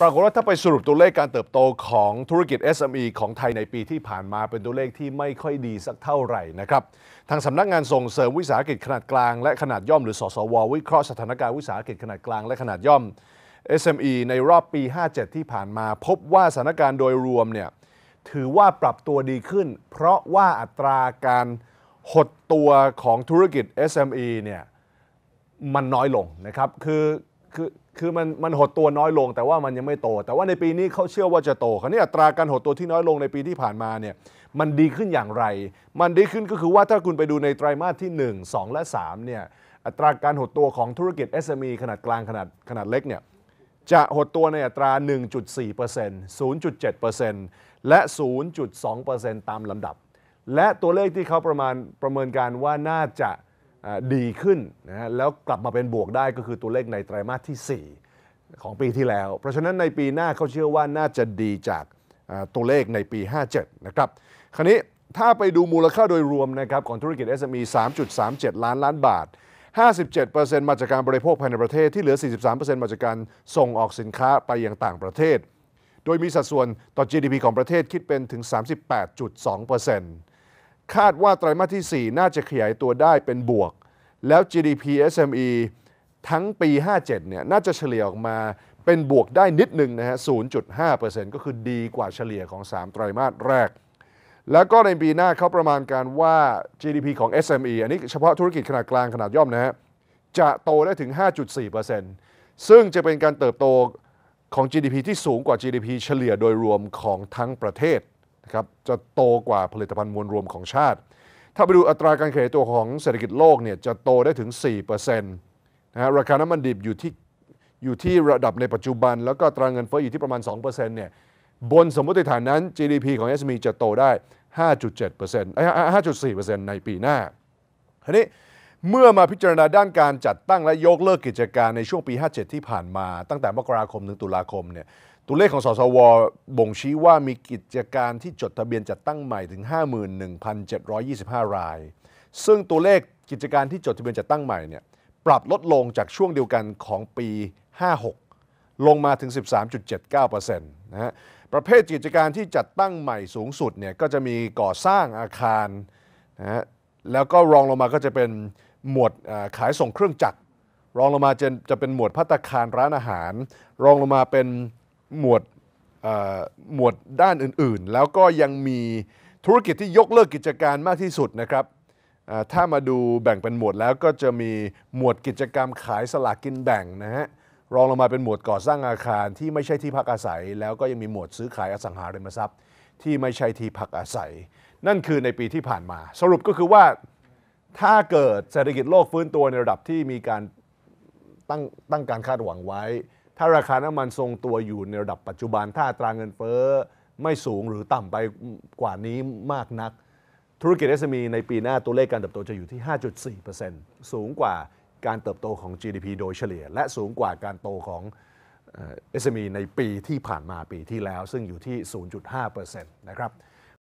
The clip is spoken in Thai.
ปรากฏว่าถ้าไปสรุปตัวเลขการเติบโตของธุรกิจ SME ของไทยในปีที่ผ่านมาเป็นตัวเลขที่ไม่ค่อยดีสักเท่าไหร่นะครับ ทางสำนักงานส่งเสริมวิสาหกิจขนาดกลางและขนาดย่อมหรือสสววิเคราะห์สถานการณ์วิสาหกิจขนาดกลางและขนาดย่อม SME ในรอบปี 57 ที่ผ่านมา พบว่าสถานการณ์โดยรวมเนี่ยถือว่าปรับตัวดีขึ้น เพราะว่าอัตราการหดตัวของธุรกิจ SME เนี่ยมันน้อยลงนะครับคือคือคือมันมันหดตัวน้อยลงแต่ว่ามันยังไม่โต แต่ว่าในปีนี้เขาเชื่อว่าจะโตคราวนี้อัตราการหดตัวที่น้อยลงในปีที่ผ่านมาเนี่ยมันดีขึ้นอย่างไร มันดีขึ้นก็คือว่าถ้าคุณไปดูในไตรามาสที่ 1 2 และ3เนี่ยอัตราการหดตัวของธุรกิจ SME ขนาดกลางขนาดขนาดเล็กเนี่ยจะหดตัวในอัตรา 1.4% 0.7%และ 0.2%ตามลำดับ และตัวเลขที่เขาประมาณประเมินการว่าน่าจะดีขึ้นนะแล้วกลับมาเป็นบวกได้ก็คือตัวเลขในไตรามาสที่ 4 ของปีที่แล้ว เพราะฉะนั้นในปีหน้าเขาเชื่อว่าน่าจะดีจากตัวเลขในปี 57 นะครับคราวนี้ถ้าไปดูมูลค่าโดยรวมนะครับของธุรกิจ SME 3.37 ล้านล้านบาท 57%มาจากการบริโภคภายในประเทศที่เหลือ 43%มาจากการส่งออกสินค้าไปยังต่างประเทศ โดยมีสัดส่วนต่อ GDP ของประเทศคิดเป็นถึง 38.2%คาดว่าไตรมาสที่ 4 น่าจะขยายตัวได้เป็นบวก แล้ว GDP SME ทั้งปี 57เนี่ยน่าจะเฉลี่ยออกมาเป็นบวกได้นิดหนึ่งนะฮะ0.5%ก็คือดีกว่าเฉลี่ยของ3ไตรมาสแรก แล้วก็ในปีหน้าเขาประมาณการว่า GDP ของ SME อันนี้เฉพาะธุรกิจขนาดกลางขนาดย่อมนะฮะ จะโตได้ถึง 5.4%ซึ่งจะเป็นการเติบโตของ GDP ที่สูงกว่า GDP เฉลี่ยโดยรวมของทั้งประเทศนะครับจะโตกว่าผลิตภัณฑ์มวลรวมของชาติ ถ้าไปดูอัตราการขยายตัวของเศรษฐกิจโลกเนี่ยจะโตได้ถึง4%นะฮะราคาน้ำมันดิบอยู่ที่อยู่ที่ระดับในปัจจุบัน แล้วก็ตราเงินเฟ้ออยู่ที่ประมาณ2%เนี่ยบนสมมติฐานนั้น GDP ของ SME จะโตได้ 5.7%ไอ้5.4%ในปีหน้าทีนี้เมื่อมาพิจารณาด้านการจัดตั้งและยกเลิกกิจการในช่วงปี 57 ที่ผ่านมา ตั้งแต่ มกราคม ถึง ตุลาคม เนี่ย ตัวเลขของ สสว บ่งชี้ว่ามีกิจการที่จดทะเบียนจัดตั้งใหม่ถึง 51,725 ราย ซึ่งตัวเลขกิจการที่จดทะเบียนจัดตั้งใหม่ เนี่ย ปรับลดลงจากช่วงเดียวกันของปี 56 ลงมาถึง 13.79%นะฮะ ประเภทกิจการที่จัดตั้งใหม่สูงสุด เนี่ย ก็จะมีก่อสร้างอาคารนะฮะ แล้วก็รองลงมา ก็จะเป็นหมวดขายส่งเครื่องจักร รองลงมาจะจะเป็นหมวดพัตคารร้านอาหาร รองลงมาเป็นหมวดหมวดด้านอื่นๆ แล้วก็ยังมีธุรกิจที่ยกเลิกกิจการมากที่สุดนะครับถ้ามาดูแบ่งเป็นหมวดแล้วก็จะมีหมวดกิจกรรมขายสลากกินแบ่งนะฮะรองลงมาเป็นหมวดก่อสร้างอาคารที่ไม่ใช่ที่พักอาศัย แล้วก็ยังมีหมวดซื้อขายอสังหาริมทรัพย์ ที่ไม่ใช่ที่พักอาศัย นั่นคือในปีที่ผ่านมาสรุปก็คือว่าถ้าเกิดเศรษฐกิจโลกฟื้นตัวในระดับที่มีการตั้งตั้งการคาดหวังไว้ ถ้าราคาน้ำมันทรงตัวอยู่ในระดับปัจจุบัน ถ้าตราเงินเฟ้อไม่สูงหรือต่ำไปกว่านี้มากนัก ธุรกิจเอสมีในปีหน้าตัวเลขการเติบโตจะอยู่ที่ 5.4%สูงกว่าการเติบโตของ GDP โดยเฉลี่ย และสูงกว่าการโตของเอสมีในปีที่ผ่านมาปีที่แล้ว ซึ่งอยู่ที่ 0.5%นะครับ